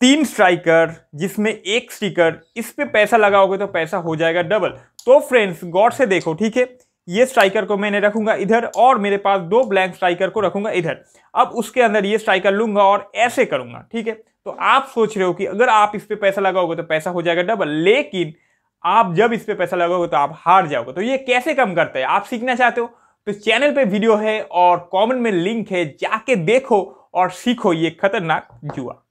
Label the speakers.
Speaker 1: तीन स्ट्राइकर जिसमें एक स्टिकर इस पे पैसा लगाओगे तो पैसा हो जाएगा डबल तो फ्रेंड्स गौर से देखो ठीक है ये स्ट्राइकर को मैंने रखूंगा इधर और मेरे पास दो ब्लैंक स्ट्राइकर को रखूंगा इधर अब उसके अंदर ये स्ट्राइकर लूंगा और ऐसे करूंगा ठीक है तो आप सोच रहे हो कि अगर आप इस पर पैसा लगाओगे तो पैसा हो जाएगा डबल लेकिन आप जब इस पर पैसा लगाओगे तो आप हार जाओगे तो ये कैसे कम करता है आप सीखना चाहते हो तो चैनल पे वीडियो है और कमेंट में लिंक है जाके देखो और सीखो ये खतरनाक जुआ